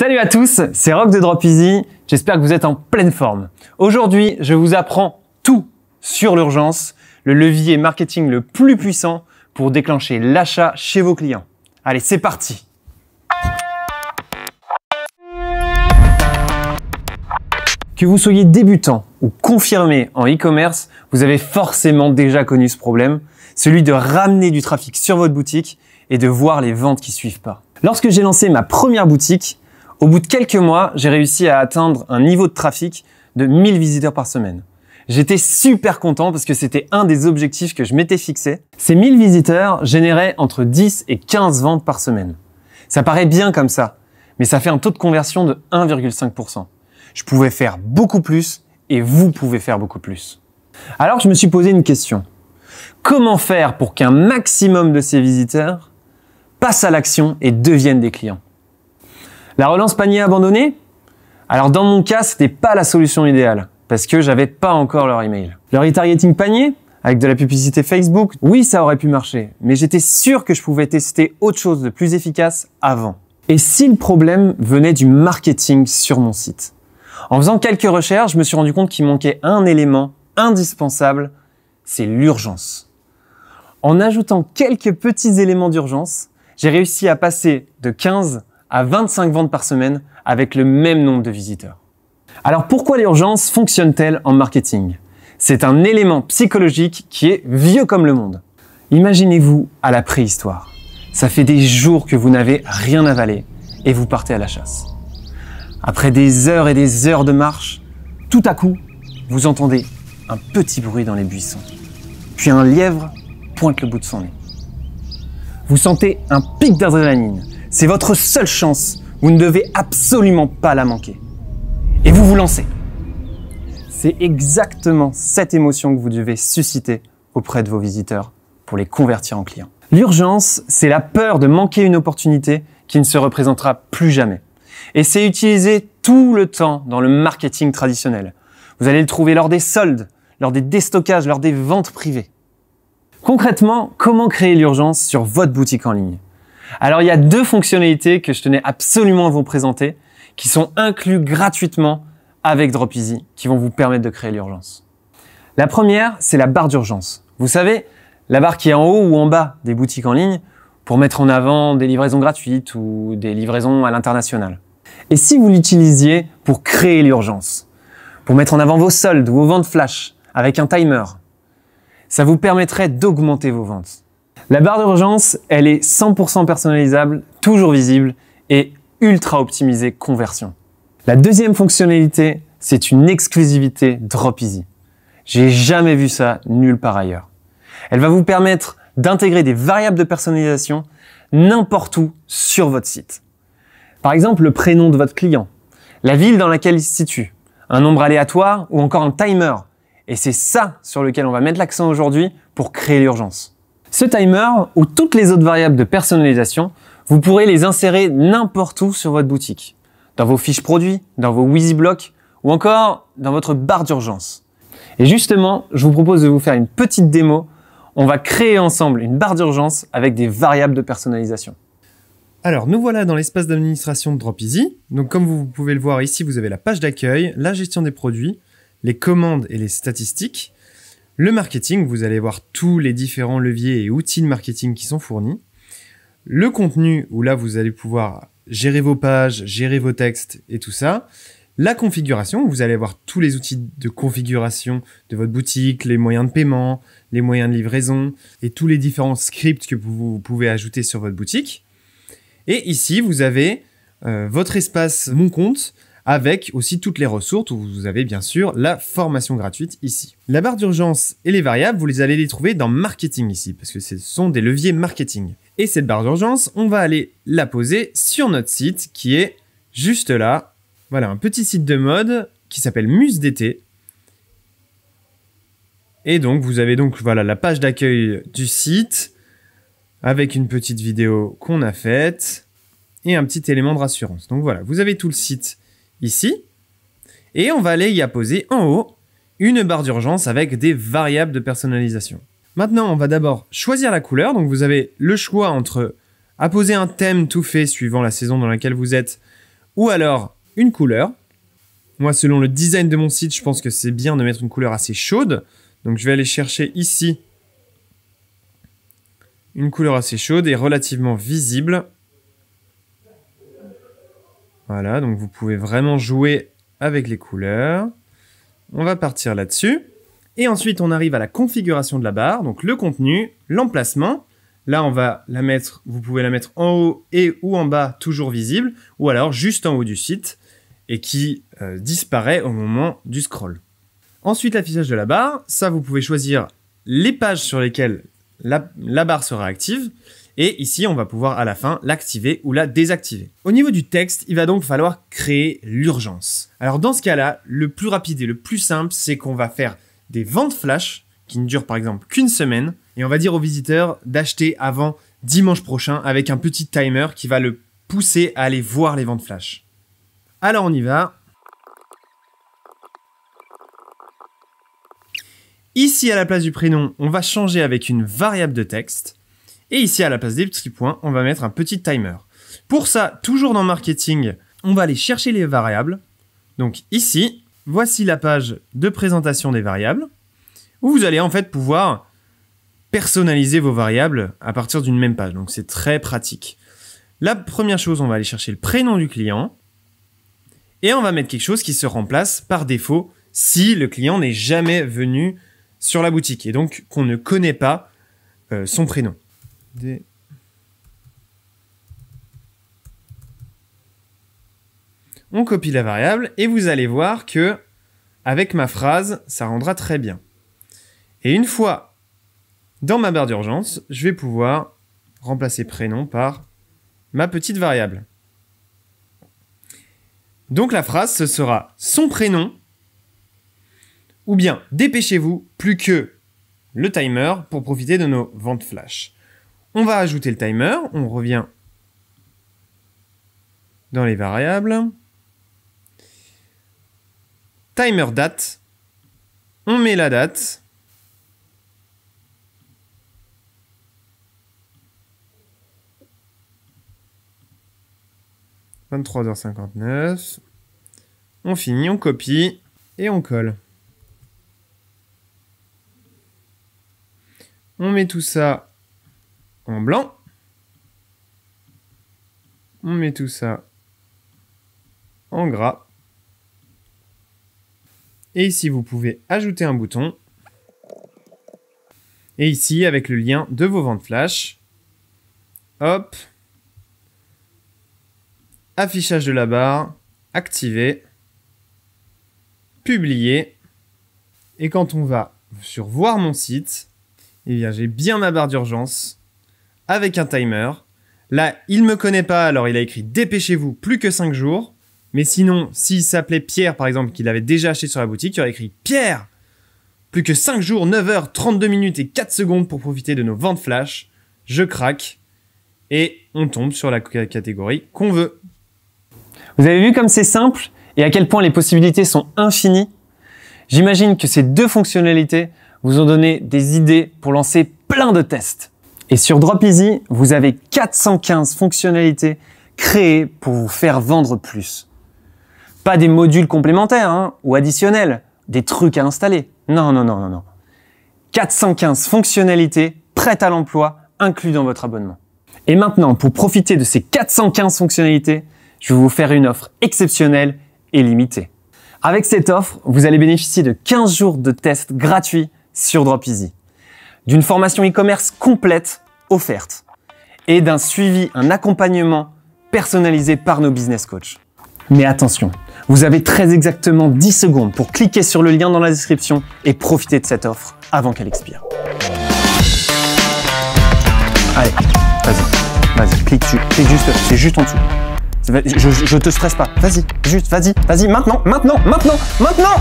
Salut à tous, c'est Rock de Drop Easy. J'espère que vous êtes en pleine forme. Aujourd'hui, je vous apprends tout sur l'urgence, le levier marketing le plus puissant pour déclencher l'achat chez vos clients. Allez, c'est parti. Que vous soyez débutant ou confirmé en e-commerce, vous avez forcément déjà connu ce problème, celui de ramener du trafic sur votre boutique et de voir les ventes qui suivent pas. Lorsque j'ai lancé ma première boutique, au bout de quelques mois, j'ai réussi à atteindre un niveau de trafic de 1000 visiteurs par semaine. J'étais super content parce que c'était un des objectifs que je m'étais fixé. Ces 1000 visiteurs généraient entre 10 et 15 ventes par semaine. Ça paraît bien comme ça, mais ça fait un taux de conversion de 1,5%. Je pouvais faire beaucoup plus et vous pouvez faire beaucoup plus. Alors je me suis posé une question. Comment faire pour qu'un maximum de ces visiteurs passent à l'action et deviennent des clients la relance panier abandonné Alors dans mon cas, ce n'était pas la solution idéale parce que j'avais pas encore leur email. Leur retargeting panier avec de la publicité Facebook, oui, ça aurait pu marcher, mais j'étais sûr que je pouvais tester autre chose de plus efficace avant. Et si le problème venait du marketing sur mon site En faisant quelques recherches, je me suis rendu compte qu'il manquait un élément indispensable, c'est l'urgence. En ajoutant quelques petits éléments d'urgence, j'ai réussi à passer de 15 à 25 ventes par semaine avec le même nombre de visiteurs. Alors pourquoi l'urgence fonctionne-t-elle en marketing C'est un élément psychologique qui est vieux comme le monde. Imaginez-vous à la préhistoire. Ça fait des jours que vous n'avez rien avalé et vous partez à la chasse. Après des heures et des heures de marche, tout à coup, vous entendez un petit bruit dans les buissons. Puis un lièvre pointe le bout de son nez. Vous sentez un pic d'adrénaline c'est votre seule chance. Vous ne devez absolument pas la manquer. Et vous vous lancez. C'est exactement cette émotion que vous devez susciter auprès de vos visiteurs pour les convertir en clients. L'urgence, c'est la peur de manquer une opportunité qui ne se représentera plus jamais. Et c'est utilisé tout le temps dans le marketing traditionnel. Vous allez le trouver lors des soldes, lors des déstockages, lors des ventes privées. Concrètement, comment créer l'urgence sur votre boutique en ligne alors il y a deux fonctionnalités que je tenais absolument à vous présenter qui sont incluses gratuitement avec DropEasy qui vont vous permettre de créer l'urgence. La première, c'est la barre d'urgence. Vous savez, la barre qui est en haut ou en bas des boutiques en ligne pour mettre en avant des livraisons gratuites ou des livraisons à l'international. Et si vous l'utilisiez pour créer l'urgence, pour mettre en avant vos soldes, ou vos ventes flash avec un timer, ça vous permettrait d'augmenter vos ventes. La barre d'urgence, elle est 100% personnalisable, toujours visible et ultra optimisée conversion. La deuxième fonctionnalité, c'est une exclusivité Drop Easy. J'ai jamais vu ça nulle part ailleurs. Elle va vous permettre d'intégrer des variables de personnalisation n'importe où sur votre site. Par exemple, le prénom de votre client, la ville dans laquelle il se situe, un nombre aléatoire ou encore un timer. Et c'est ça sur lequel on va mettre l'accent aujourd'hui pour créer l'urgence. Ce timer ou toutes les autres variables de personnalisation, vous pourrez les insérer n'importe où sur votre boutique. Dans vos fiches produits, dans vos blocks ou encore dans votre barre d'urgence. Et justement, je vous propose de vous faire une petite démo. On va créer ensemble une barre d'urgence avec des variables de personnalisation. Alors, nous voilà dans l'espace d'administration de DropEasy. Donc, comme vous pouvez le voir ici, vous avez la page d'accueil, la gestion des produits, les commandes et les statistiques. Le marketing, vous allez voir tous les différents leviers et outils de marketing qui sont fournis. Le contenu, où là, vous allez pouvoir gérer vos pages, gérer vos textes et tout ça. La configuration, vous allez voir tous les outils de configuration de votre boutique, les moyens de paiement, les moyens de livraison et tous les différents scripts que vous pouvez ajouter sur votre boutique. Et ici, vous avez euh, votre espace Mon compte avec aussi toutes les ressources où vous avez bien sûr la formation gratuite ici. La barre d'urgence et les variables, vous les allez les trouver dans marketing ici, parce que ce sont des leviers marketing. Et cette barre d'urgence, on va aller la poser sur notre site qui est juste là. Voilà, un petit site de mode qui s'appelle Muse d'été. Et donc, vous avez donc voilà la page d'accueil du site avec une petite vidéo qu'on a faite et un petit élément de rassurance. Donc voilà, vous avez tout le site ici. Et on va aller y apposer en haut une barre d'urgence avec des variables de personnalisation. Maintenant, on va d'abord choisir la couleur. Donc vous avez le choix entre apposer un thème tout fait suivant la saison dans laquelle vous êtes ou alors une couleur. Moi, selon le design de mon site, je pense que c'est bien de mettre une couleur assez chaude. Donc je vais aller chercher ici une couleur assez chaude et relativement visible. Voilà, donc vous pouvez vraiment jouer avec les couleurs. On va partir là-dessus. Et ensuite, on arrive à la configuration de la barre, donc le contenu, l'emplacement. Là, on va la mettre, vous pouvez la mettre en haut et ou en bas, toujours visible, ou alors juste en haut du site, et qui euh, disparaît au moment du scroll. Ensuite, l'affichage de la barre, ça, vous pouvez choisir les pages sur lesquelles la barre sera active. Et ici, on va pouvoir à la fin l'activer ou la désactiver. Au niveau du texte, il va donc falloir créer l'urgence. Alors dans ce cas-là, le plus rapide et le plus simple, c'est qu'on va faire des ventes flash qui ne durent par exemple qu'une semaine. Et on va dire aux visiteurs d'acheter avant dimanche prochain avec un petit timer qui va le pousser à aller voir les ventes flash. Alors on y va. Ici, à la place du prénom, on va changer avec une variable de texte. Et ici, à la place des petits points, on va mettre un petit timer. Pour ça, toujours dans marketing, on va aller chercher les variables. Donc ici, voici la page de présentation des variables, où vous allez en fait pouvoir personnaliser vos variables à partir d'une même page. Donc c'est très pratique. La première chose, on va aller chercher le prénom du client et on va mettre quelque chose qui se remplace par défaut si le client n'est jamais venu sur la boutique et donc qu'on ne connaît pas euh, son prénom on copie la variable et vous allez voir que avec ma phrase, ça rendra très bien. Et une fois dans ma barre d'urgence, je vais pouvoir remplacer prénom par ma petite variable. Donc la phrase, ce sera son prénom, ou bien dépêchez-vous, plus que le timer pour profiter de nos ventes flash. On va ajouter le timer. On revient dans les variables. Timer date. On met la date. « 23h59 ». On finit, on copie et on colle. On met tout ça en blanc. On met tout ça en gras. Et ici, vous pouvez ajouter un bouton. Et ici, avec le lien de vos ventes flash. Hop. Affichage de la barre. Activer. Publier. Et quand on va sur voir mon site, eh bien j'ai bien ma barre d'urgence avec un timer. Là, il me connaît pas, alors il a écrit Dépêchez-vous, plus que 5 jours. Mais sinon, s'il s'appelait Pierre, par exemple, qu'il avait déjà acheté sur la boutique, il aurait écrit Pierre Plus que 5 jours, 9h, 32 minutes et 4 secondes pour profiter de nos ventes flash. Je craque. Et on tombe sur la catégorie qu'on veut. Vous avez vu comme c'est simple et à quel point les possibilités sont infinies J'imagine que ces deux fonctionnalités vous ont donné des idées pour lancer plein de tests. Et sur DropEasy, vous avez 415 fonctionnalités créées pour vous faire vendre plus. Pas des modules complémentaires hein, ou additionnels, des trucs à installer. Non, non, non, non, non. 415 fonctionnalités prêtes à l'emploi, inclus dans votre abonnement. Et maintenant, pour profiter de ces 415 fonctionnalités, je vais vous faire une offre exceptionnelle et limitée. Avec cette offre, vous allez bénéficier de 15 jours de test gratuits sur DropEasy d'une formation e-commerce complète offerte et d'un suivi, un accompagnement personnalisé par nos business coachs. Mais attention, vous avez très exactement 10 secondes pour cliquer sur le lien dans la description et profiter de cette offre avant qu'elle expire. Allez, vas-y, vas-y, clique dessus, clique juste, c'est juste en dessous. Je, je te stresse pas, vas-y, juste, vas-y, vas-y, maintenant, maintenant, maintenant, maintenant